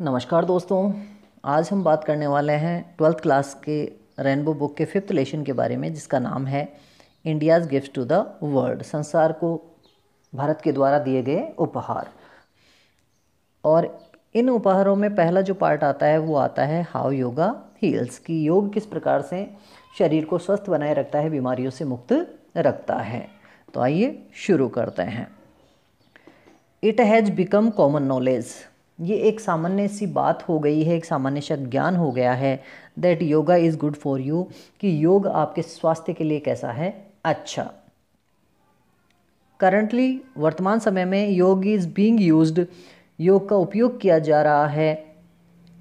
नमस्कार दोस्तों आज हम बात करने वाले हैं ट्वेल्थ क्लास के रेनबो बुक के फिफ्थ लेशन के बारे में जिसका नाम है India's gift to the world संसार को भारत के द्वारा दिए गए उपहार और इन उपहारों में पहला जो पार्ट आता है वो आता है हाउ योगा हील्स कि योग किस प्रकार से शरीर को स्वस्थ बनाए रखता है बीमारियों से मुक्त रखता है तो आइए शुरू करते हैं it has become common knowledge ये एक सामान्य सी बात हो गई है एक सामान्य सा ज्ञान हो गया है that yoga is good for you कि योग आपके स्वास्थ्य के लिए कैसा है अच्छा करंटली वर्तमान समय में योग इज़ बींग यूज योग का उपयोग किया जा रहा है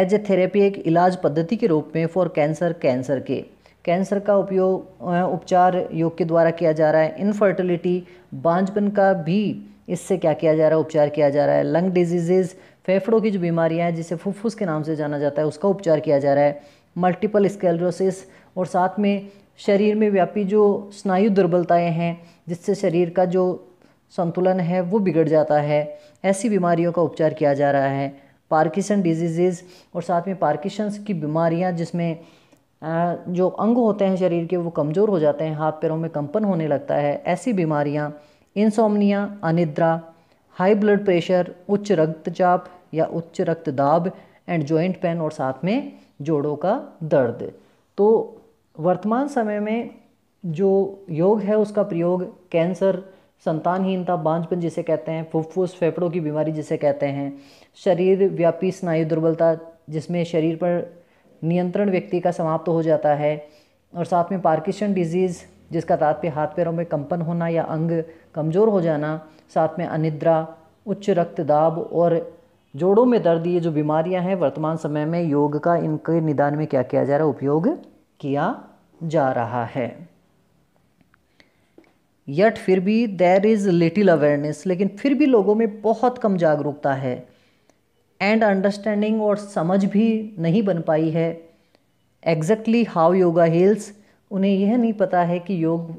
एज ए थेरेपी एक इलाज पद्धति के रूप में फॉर कैंसर कैंसर के कैंसर का उपयोग उपचार योग के द्वारा किया जा रहा है इनफर्टिलिटी बांझपन का भी इससे क्या किया जा रहा है उपचार किया जा रहा है लंग डिजीजेज फेफड़ों की जो बीमारियाँ हैं जिसे फुफ्फुस के नाम से जाना जाता है उसका उपचार किया जा रहा है मल्टीपल स्केलरोसिस और साथ में शरीर में व्यापी जो स्नायु दुर्बलताएँ हैं जिससे शरीर का जो संतुलन है वो बिगड़ जाता है ऐसी बीमारियों का उपचार किया जा रहा है पार्किसन डिजीज़ और साथ में पार्किशंस की बीमारियां जिसमें जो अंग होते हैं शरीर के वो कमज़ोर हो जाते हैं हाथ पैरों में कंपन होने लगता है ऐसी बीमारियां इंसोमनिया अनिद्रा हाई ब्लड प्रेशर उच्च रक्तचाप या उच्च रक्त दाब एंड जॉइंट पेन और साथ में जोड़ों का दर्द तो वर्तमान समय में जो योग है उसका प्रयोग कैंसर संतानहीनता बांझपन जिसे कहते हैं फुफ्फुस फेफड़ों की बीमारी जिसे कहते हैं शरीर व्यापी स्नायु दुर्बलता जिसमें शरीर पर नियंत्रण व्यक्ति का समाप्त तो हो जाता है और साथ में पार्किसन डिजीज़ जिसका तात्पर्य हाथ पैरों में कंपन होना या अंग कमज़ोर हो जाना साथ में अनिद्रा उच्च रक्तदाब और जोड़ों में दर्द ये जो बीमारियां हैं वर्तमान समय में योग का इनके निदान में क्या किया जा रहा है उपयोग किया जा रहा है यट फिर भी देर इज़ लिटिल अवेयरनेस लेकिन फिर भी लोगों में बहुत कम जागरूकता है एंड अंडरस्टैंडिंग और समझ भी नहीं बन पाई है एग्जैक्टली हाउ योगा हील्स उन्हें यह नहीं पता है कि योग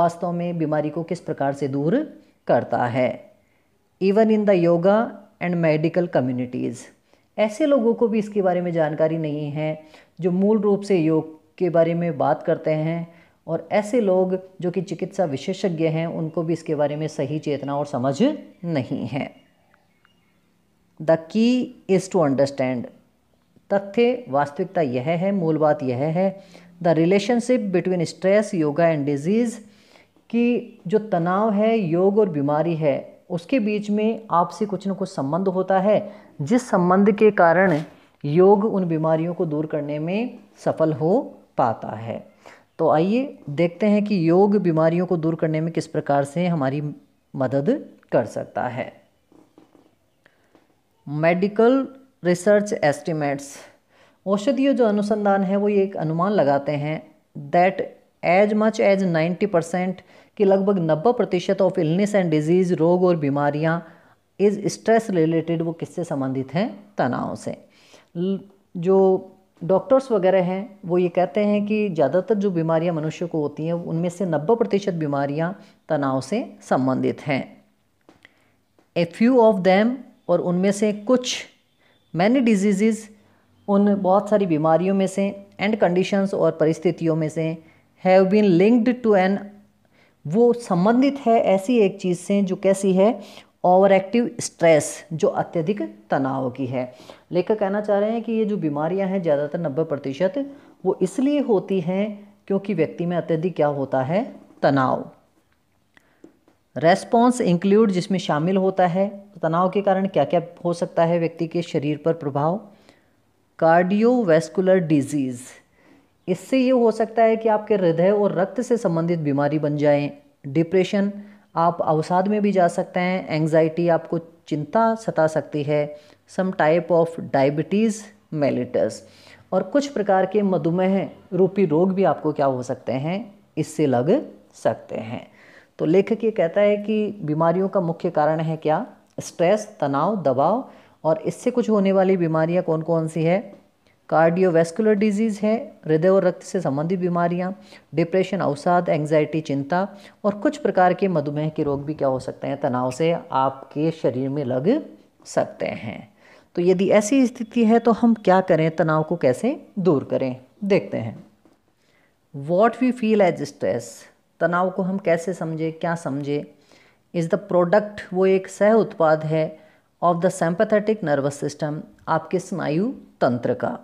वास्तव में बीमारी को किस प्रकार से दूर करता है even in the yoga and medical communities ऐसे लोगों को भी इसके बारे में जानकारी नहीं है जो मूल रूप से योग के बारे में बात करते हैं और ऐसे लोग जो कि चिकित्सा विशेषज्ञ हैं उनको भी इसके बारे में सही चेतना और समझ नहीं है the key is to understand तथ्य वास्तविकता यह है मूल बात यह है the relationship between stress yoga and disease कि जो तनाव है योग और बीमारी है उसके बीच में आपसे कुछ न कुछ संबंध होता है जिस संबंध के कारण योग उन बीमारियों को दूर करने में सफल हो पाता है तो आइए देखते हैं कि योग बीमारियों को दूर करने में किस प्रकार से हमारी मदद कर सकता है मेडिकल रिसर्च एस्टिमेट्स औषधीय जो अनुसंधान है वो ये एक अनुमान लगाते हैं that as much as 90 percent कि लगभग नब्बे प्रतिशत ऑफ इलनेस एंड डिजीज़ रोग और बीमारियाँ इज़ स्ट्रेस रिलेटेड वो किससे संबंधित हैं तनाव से जो डॉक्टर्स वगैरह हैं वो ये कहते हैं कि ज़्यादातर जो बीमारियां मनुष्य को होती हैं उनमें से 90 प्रतिशत बीमारियाँ तनाव से संबंधित हैं ए फ्यू ऑफ देम और उनमें से कुछ मैनी डिजीज़ उन बहुत सारी बीमारियों में से एंड कंडीशंस और परिस्थितियों में से have been linked to an वो संबंधित है ऐसी एक चीज़ से जो कैसी है ओवर एक्टिव स्ट्रेस जो अत्यधिक तनाव की है लेखक कहना चाह रहे हैं कि ये जो बीमारियां हैं ज़्यादातर नब्बे प्रतिशत वो इसलिए होती हैं क्योंकि व्यक्ति में अत्यधिक क्या होता है तनाव रेस्पॉन्स इंक्लूड जिसमें शामिल होता है तो तनाव के कारण क्या क्या हो सकता है व्यक्ति के शरीर पर प्रभाव कार्डियोवेस्कुलर डिजीज़ इससे ये हो सकता है कि आपके हृदय और रक्त से संबंधित बीमारी बन जाए डिप्रेशन आप अवसाद में भी जा सकते हैं एंग्जाइटी आपको चिंता सता सकती है some type of diabetes mellitus और कुछ प्रकार के मधुमेह रूपी रोग भी आपको क्या हो सकते हैं इससे लग सकते हैं तो लेखक ये कहता है कि बीमारियों का मुख्य कारण है क्या स्ट्रेस तनाव दबाव और इससे कुछ होने वाली बीमारियां कौन कौन सी है कार्डियोवेस्कुलर डिजीज़ है हृदय और रक्त से संबंधित बीमारियाँ डिप्रेशन अवसाद एंग्जाइटी चिंता और कुछ प्रकार के मधुमेह के रोग भी क्या हो सकते हैं तनाव से आपके शरीर में लग सकते हैं तो यदि ऐसी स्थिति है तो हम क्या करें तनाव को कैसे दूर करें देखते हैं what we feel as stress तनाव को हम कैसे समझें क्या समझें इज़ द प्रोडक्ट वो एक सह उत्पाद है of the sympathetic nervous system आपके स्नायु तंत्र का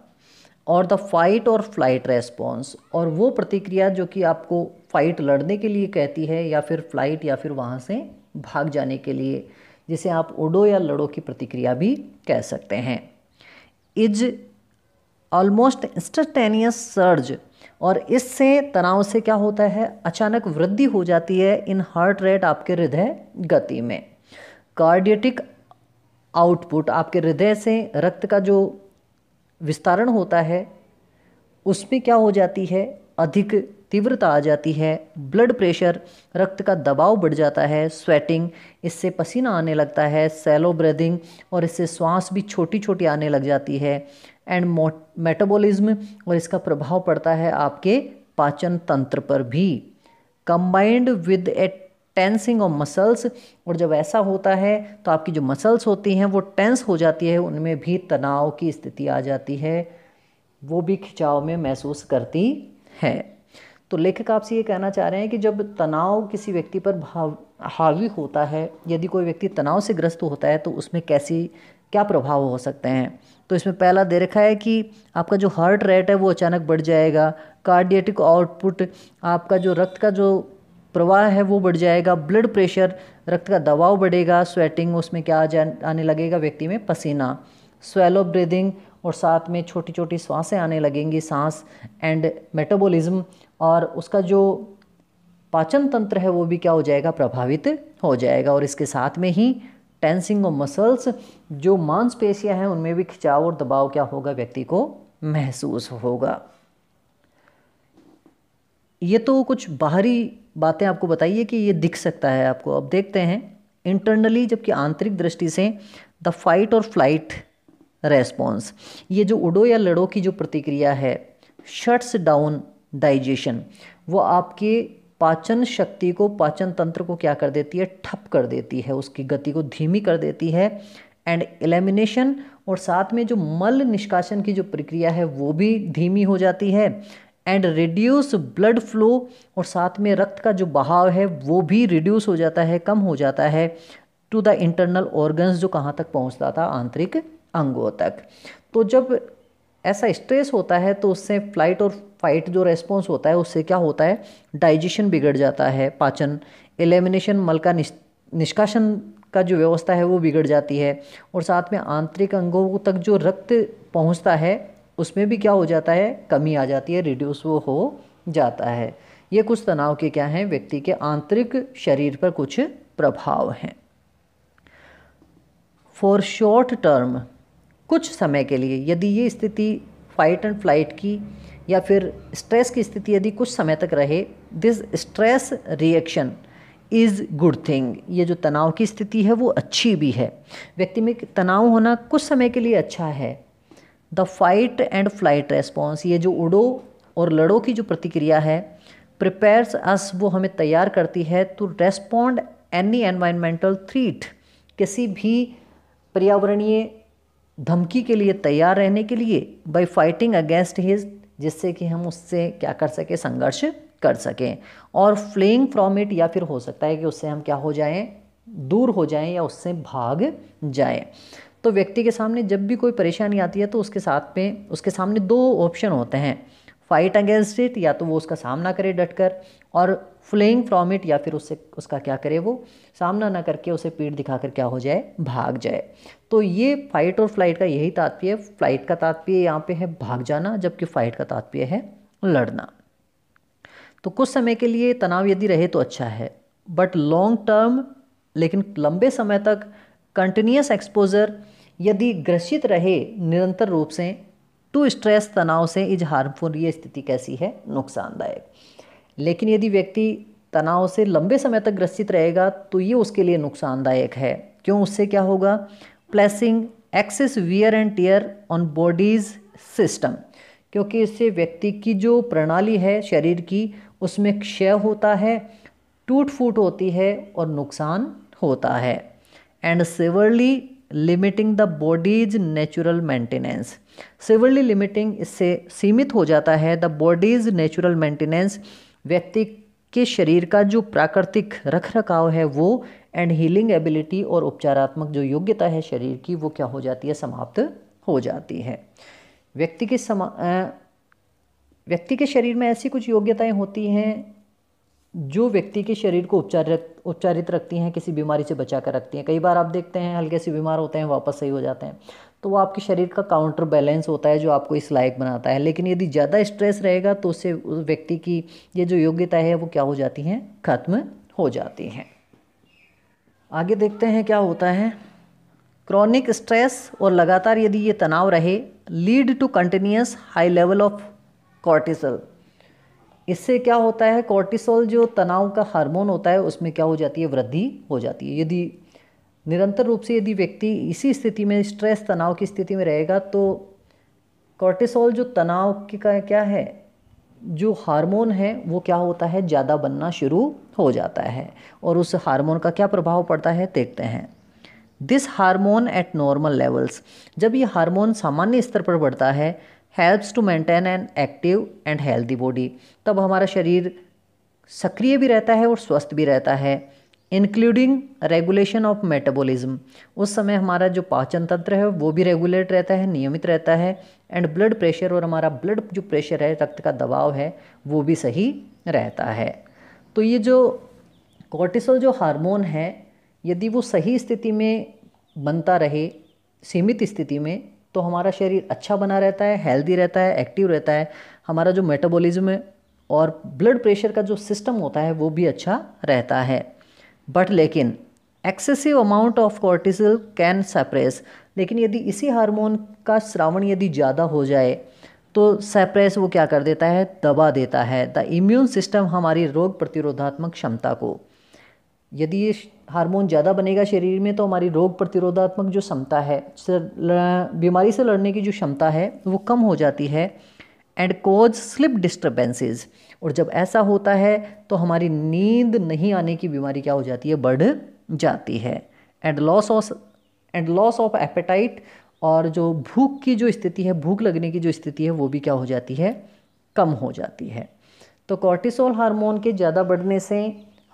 और द फाइट और फ्लाइट रेस्पॉन्स और वो प्रतिक्रिया जो कि आपको फाइट लड़ने के लिए कहती है या फिर फ्लाइट या फिर वहाँ से भाग जाने के लिए जिसे आप उड़ो या लड़ो की प्रतिक्रिया भी कह सकते हैं इज ऑलमोस्ट इंस्टेंटेनियस सर्ज और इससे तनाव से क्या होता है अचानक वृद्धि हो जाती है इन हार्ट रेट आपके हृदय गति में कार्डियटिक आउटपुट आपके हृदय से रक्त का जो विस्तारण होता है उसमें क्या हो जाती है अधिक तीव्रता आ जाती है ब्लड प्रेशर रक्त का दबाव बढ़ जाता है स्वेटिंग इससे पसीना आने लगता है सेलो ब्रेदिंग और इससे श्वास भी छोटी छोटी आने लग जाती है एंड मेटाबॉलिज्म और इसका प्रभाव पड़ता है आपके पाचन तंत्र पर भी combined with a tensing of muscles और जब ऐसा होता है तो आपकी जो मसल्स होती हैं वो टेंस हो जाती है उनमें भी तनाव की स्थिति आ जाती है वो भी खिंचाव में महसूस करती है तो लेखक आपसे ये कहना चाह रहे हैं कि जब तनाव किसी व्यक्ति पर भाव हावी होता है यदि कोई व्यक्ति तनाव से ग्रस्त होता है तो उसमें कैसी क्या प्रभाव हो सकते हैं तो इसमें पहला दे रखा है कि आपका जो हार्ट रेट है वो अचानक बढ़ जाएगा कार्डियटिक आउटपुट आपका जो रक्त का जो प्रवाह है वो बढ़ जाएगा ब्लड प्रेशर रक्त का दबाव बढ़ेगा स्वेटिंग उसमें क्या आ आने लगेगा व्यक्ति में पसीना स्वेलो ब्रीदिंग और साथ में छोटी छोटी सांसें आने लगेंगी सांस एंड मेटाबॉलिज्म और उसका जो पाचन तंत्र है वो भी क्या हो जाएगा प्रभावित हो जाएगा और इसके साथ में ही टेंसिंग और मसल्स जो मांसपेशियां हैं उनमें भी खिंचाव और दबाव क्या होगा व्यक्ति को महसूस होगा ये तो कुछ बाहरी बातें आपको बताइए कि ये दिख सकता है आपको अब देखते हैं इंटरनली जबकि आंतरिक दृष्टि से द फाइट और फ्लाइट रेस्पॉन्स ये जो उड़ो या लड़ो की जो प्रतिक्रिया है शट्स डाउन डाइजेशन वो आपके पाचन शक्ति को पाचन तंत्र को क्या कर देती है ठप कर देती है उसकी गति को धीमी कर देती है एंड एलिमिनेशन और साथ में जो मल निष्कासन की जो प्रक्रिया है वो भी धीमी हो जाती है एंड रिड्यूस ब्लड फ्लो और साथ में रक्त का जो बहाव है वो भी रिड्यूस हो जाता है कम हो जाता है टू द इंटरनल ऑर्गन्स जो कहाँ तक पहुँचता था आंतरिक अंगों तक तो जब ऐसा स्ट्रेस होता है तो उससे फ्लाइट और फाइट जो रेस्पॉन्स होता है उससे क्या होता है डाइजेशन बिगड़ जाता है पाचन एलिमिनेशन मल का निष्कासन का जो व्यवस्था है वो बिगड़ जाती है और साथ में आंतरिक अंगों तक जो रक्त पहुंचता है उसमें भी क्या हो जाता है कमी आ जाती है रिड्यूस वो हो जाता है ये कुछ तनाव के क्या हैं व्यक्ति के आंतरिक शरीर पर कुछ प्रभाव हैं फॉर शॉर्ट टर्म कुछ समय के लिए यदि ये स्थिति फाइट एंड फ्लाइट की या फिर स्ट्रेस की स्थिति यदि कुछ समय तक रहे this stress reaction is good thing ये जो तनाव की स्थिति है वो अच्छी भी है व्यक्ति में तनाव होना कुछ समय के लिए अच्छा है the fight and flight response ये जो उड़ो और लड़ो की जो प्रतिक्रिया है प्रिपेयर्स अस वो हमें तैयार करती है to respond any environmental threat किसी भी पर्यावरणीय धमकी के लिए तैयार रहने के लिए बाई फाइटिंग अगेंस्ट हिज जिससे कि हम उससे क्या कर सकें संघर्ष कर सकें और फ्लेइंग फ्रॉम इट या फिर हो सकता है कि उससे हम क्या हो जाएं दूर हो जाएं या उससे भाग जाएं तो व्यक्ति के सामने जब भी कोई परेशानी आती है तो उसके साथ में उसके सामने दो ऑप्शन होते हैं फाइट अगेंस्ट इट या तो वो उसका सामना करे डटकर और फ्लेइंग फ्रॉम इट या फिर उससे उसका क्या करे वो सामना ना करके उसे पीठ दिखाकर क्या हो जाए भाग जाए तो ये फाइट और फ्लाइट का यही तात्पर्य है फ्लाइट का तात्पर्य यहाँ पे है भाग जाना जबकि फाइट का तात्पर्य है लड़ना तो कुछ समय के लिए तनाव यदि रहे तो अच्छा है बट लॉन्ग टर्म लेकिन लंबे समय तक कंटिन्यूस एक्सपोजर यदि ग्रसित रहे निरंतर रूप से टू तो स्ट्रेस तनाव से इज हार्मफुल ये स्थिति कैसी है नुकसानदायक लेकिन यदि व्यक्ति तनाव से लंबे समय तक ग्रसित रहेगा तो ये उसके लिए नुकसानदायक है क्यों उससे क्या होगा placing excess wear and tear on body's system क्योंकि इससे व्यक्ति की जो प्रणाली है शरीर की उसमें क्षय होता है टूट फूट होती है और नुकसान होता है and severely limiting the body's natural maintenance severely limiting इससे सीमित हो जाता है द बॉडीज नेचुरल मेंटेनेंस व्यक्ति के शरीर का जो प्राकृतिक रख रखाव है वो एंड हीलिंग एबिलिटी और उपचारात्मक जो योग्यता है शरीर की वो क्या हो जाती है समाप्त हो जाती है व्यक्ति के समा व्यक्ति के शरीर में ऐसी कुछ योग्यताएं होती हैं जो व्यक्ति के शरीर को उपचारित उपचारित रखती हैं किसी बीमारी से बचा कर रखती हैं कई बार आप देखते हैं हल्के से बीमार होते हैं वापस सही हो जाते हैं तो वो आपके शरीर का काउंटर बैलेंस होता है जो आपको इस लायक बनाता है लेकिन यदि ज़्यादा स्ट्रेस रहेगा तो उससे उस व्यक्ति की ये जो योग्यता है वो क्या हो जाती हैं खत्म हो जाती हैं आगे देखते हैं क्या होता है क्रॉनिक स्ट्रेस और लगातार यदि ये तनाव रहे lead to continuous high level of cortisol इससे क्या होता है कॉर्टिसोल जो तनाव का हार्मोन होता है उसमें क्या हो जाती है वृद्धि हो जाती है यदि निरंतर रूप से यदि व्यक्ति इसी स्थिति में स्ट्रेस तनाव की स्थिति में रहेगा तो कॉर्टिसोल जो तनाव की का क्या है जो हार्मोन है वो क्या होता है ज़्यादा बनना शुरू हो जाता है और उस हार्मोन का क्या प्रभाव पड़ता है देखते हैं this hormone at normal levels जब ये हार्मोन सामान्य स्तर पर बढ़ता है helps to maintain an active and healthy body तब हमारा शरीर सक्रिय भी रहता है और स्वस्थ भी रहता है इंक्लूडिंग रेगुलेशन ऑफ मेटाबॉलिज्म उस समय हमारा जो पाचन तंत्र है वो भी रेगुलेट रहता है नियमित रहता है एंड ब्लड प्रेशर और हमारा ब्लड जो प्रेशर है रक्त का दबाव है वो भी सही रहता है तो ये जो कोर्टिसोल जो हार्मोन है यदि वो सही स्थिति में बनता रहे सीमित स्थिति में तो हमारा शरीर अच्छा बना रहता है हेल्दी रहता है एक्टिव रहता है हमारा जो मेटाबॉलिज्म है और ब्लड प्रेशर का जो सिस्टम होता है वो भी अच्छा रहता है बट लेकिन excessive amount of cortisol can suppress लेकिन यदि इसी हार्मोन का श्रावण यदि ज़्यादा हो जाए तो सप्रेस वो क्या कर देता है दबा देता है द इम्यून सिस्टम हमारी रोग प्रतिरोधात्मक क्षमता को यदि ये हार्मोन ज़्यादा बनेगा शरीर में तो हमारी रोग प्रतिरोधात्मक जो क्षमता है बीमारी से लड़ने की जो क्षमता है वो कम हो जाती है एंड कोज स्लिप डिस्टर्बेंसेज और जब ऐसा होता है तो हमारी नींद नहीं आने की बीमारी क्या हो जाती है बढ़ जाती है and loss of and loss of appetite और जो भूख की जो स्थिति है भूख लगने की जो स्थिति है वो भी क्या हो जाती है कम हो जाती है तो कॉर्टिसोल हार्मोन के ज़्यादा बढ़ने से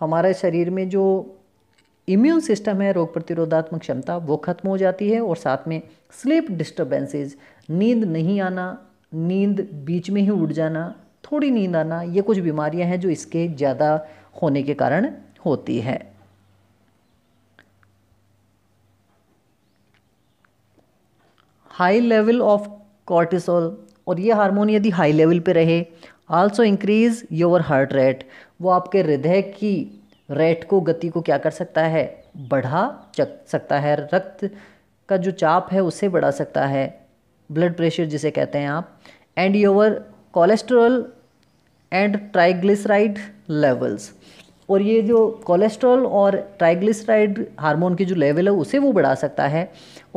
हमारे शरीर में जो इम्यून सिस्टम है रोग प्रतिरोधात्मक क्षमता वो खत्म हो जाती है और साथ में स्लीप डिस्टर्बेंसेज नींद नहीं आना नींद बीच में ही उड़ जाना थोड़ी नींद आना ये कुछ बीमारियां हैं जो इसके ज़्यादा होने के कारण होती है हाई लेवल ऑफ कॉर्टिसोल और ये हार्मोन यदि हाई लेवल पे रहे also increase your heart rate वो आपके हृदय की रेट को गति को क्या कर सकता है बढ़ा चक सकता है रक्त का जो चाप है उसे बढ़ा सकता है ब्लड प्रेशर जिसे कहते हैं आप and your cholesterol and triglyceride levels और ये जो कोलेस्ट्रॉल और ट्राइग्लिसराइड हार्मोन के जो लेवल है उसे वो बढ़ा सकता है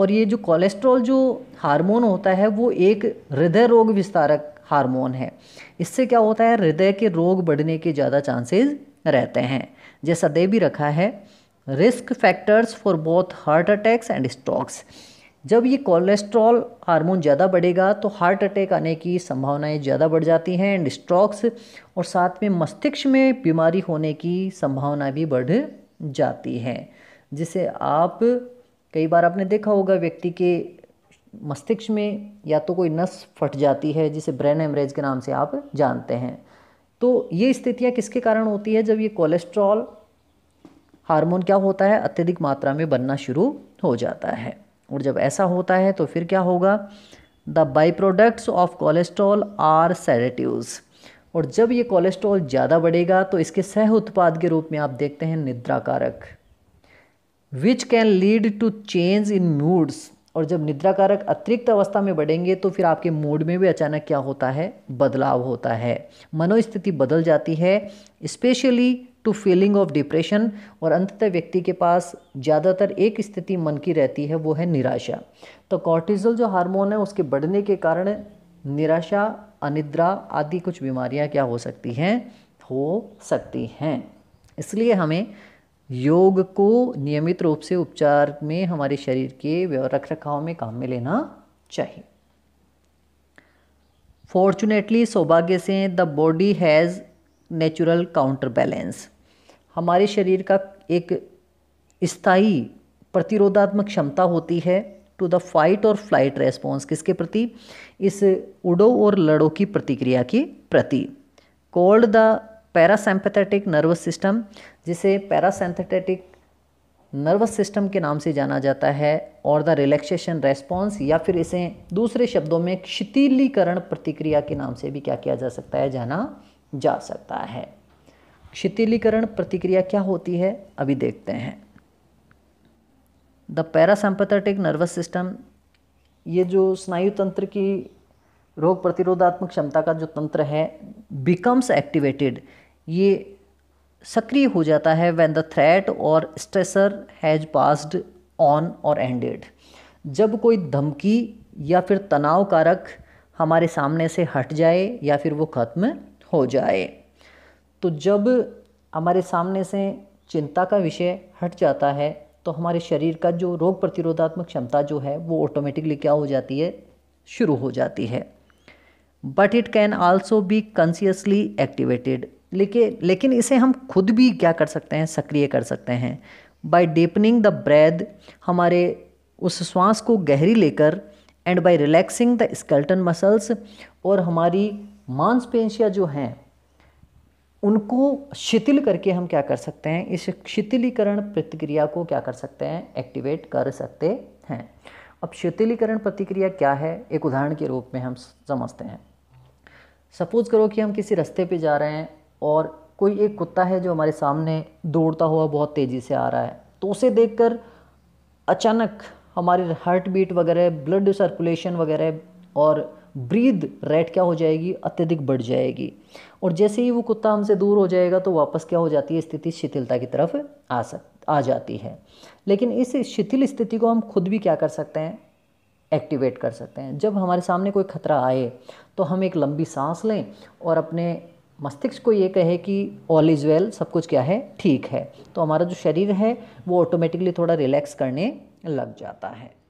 और ये जो कोलेस्ट्रॉल जो हार्मोन होता है वो एक हृदय रोग विस्तारक हार्मोन है इससे क्या होता है हृदय के रोग बढ़ने के ज़्यादा चांसेस रहते हैं जैसा दे भी रखा है risk factors for both heart attacks and strokes जब ये कोलेस्ट्रॉल हार्मोन ज़्यादा बढ़ेगा तो हार्ट अटैक आने की संभावनाएं ज़्यादा बढ़ जाती हैं एंड स्ट्रोक्स और साथ में मस्तिष्क में बीमारी होने की संभावना भी बढ़ जाती है जिसे आप कई बार आपने देखा होगा व्यक्ति के मस्तिष्क में या तो कोई नस फट जाती है जिसे ब्रेन हेमरेज के नाम से आप जानते हैं तो ये स्थितियाँ किसके कारण होती है जब ये कोलेस्ट्रॉल हार्मोन क्या होता है अत्यधिक मात्रा में बनना शुरू हो जाता है और जब ऐसा होता है तो फिर क्या होगा the byproducts of cholesterol are sedatives और जब ये कोलेस्ट्रॉल ज़्यादा बढ़ेगा तो इसके सह उत्पाद के रूप में आप देखते हैं निद्रा कारक which can lead to change in moods और जब निद्रा कारक अतिरिक्त अवस्था में बढ़ेंगे तो फिर आपके मूड में भी अचानक क्या होता है बदलाव होता है मनोस्थिति बदल जाती है especially to feeling of depression और अंततः व्यक्ति के पास ज़्यादातर एक स्थिति मन की रहती है वो है निराशा तो कॉर्टिजल जो हार्मोन है उसके बढ़ने के कारण निराशा अनिद्रा आदि कुछ बीमारियाँ क्या हो सकती हैं हो सकती हैं इसलिए हमें योग को नियमित रूप से उपचार में हमारे शरीर के रख रखाव में काम में लेना चाहिए फॉर्चुनेटली सौभाग्य से the body has natural counterbalance हमारे शरीर का एक स्थायी प्रतिरोधात्मक क्षमता होती है टू द फाइट और फ्लाइट रेस्पॉन्स किसके प्रति इस उड़ो और लड़ो की प्रतिक्रिया के प्रति called the parasympathetic nervous system जिसे पैरासैम्पथेटिक नर्वस सिस्टम के नाम से जाना जाता है और द रिलैक्सेशन रेस्पॉन्स या फिर इसे दूसरे शब्दों में क्षितिलीकरण प्रतिक्रिया के नाम से भी क्या किया जा सकता है जाना जा सकता है क्षितिलीकरण प्रतिक्रिया क्या होती है अभी देखते हैं द पैरासैम्पथेटिक नर्वस सिस्टम ये जो स्नायु तंत्र की रोग प्रतिरोधात्मक क्षमता का जो तंत्र है बिकम्स एक्टिवेटेड ये सक्रिय हो जाता है वैन द थ्रेट और स्ट्रेसर हैज़ पास्ड ऑन और एंडेड जब कोई धमकी या फिर तनाव कारक हमारे सामने से हट जाए या फिर वो ख़त्म हो जाए तो जब हमारे सामने से चिंता का विषय हट जाता है तो हमारे शरीर का जो रोग प्रतिरोधात्मक क्षमता जो है वो ऑटोमेटिकली क्या हो जाती है शुरू हो जाती है but it can also be consciously activated लेकिन लेकिन इसे हम खुद भी क्या कर सकते हैं सक्रिय कर सकते हैं बाय डीपनिंग द ब्रेद हमारे उस श्वास को गहरी लेकर and by relaxing the skeletal muscles और हमारी मांसपेशियाँ जो हैं उनको शिथिल करके हम क्या कर सकते हैं इस शिथिलीकरण प्रतिक्रिया को क्या कर सकते हैं एक्टिवेट कर सकते हैं अब शिथिलीकरण प्रतिक्रिया क्या है एक उदाहरण के रूप में हम समझते हैं सपोज़ करो कि हम किसी रास्ते पे जा रहे हैं और कोई एक कुत्ता है जो हमारे सामने दौड़ता हुआ बहुत तेज़ी से आ रहा है तो उसे देखकर अचानक हमारी हार्ट बीट वगैरह ब्लड सर्कुलेशन वगैरह और ब्रीद रेट क्या हो जाएगी अत्यधिक बढ़ जाएगी और जैसे ही वो कुत्ता हमसे दूर हो जाएगा तो वापस क्या हो जाती है स्थिति शिथिलता की तरफ आ सक आ जाती है लेकिन इस शिथिल स्थिति को हम खुद भी क्या कर सकते हैं एक्टिवेट कर सकते हैं जब हमारे सामने कोई खतरा आए तो हम एक लंबी सांस लें और अपने मस्तिष्क को ये कहे कि ऑल इज़ वेल सब कुछ क्या है ठीक है तो हमारा जो शरीर है वो ऑटोमेटिकली थोड़ा रिलैक्स करने लग जाता है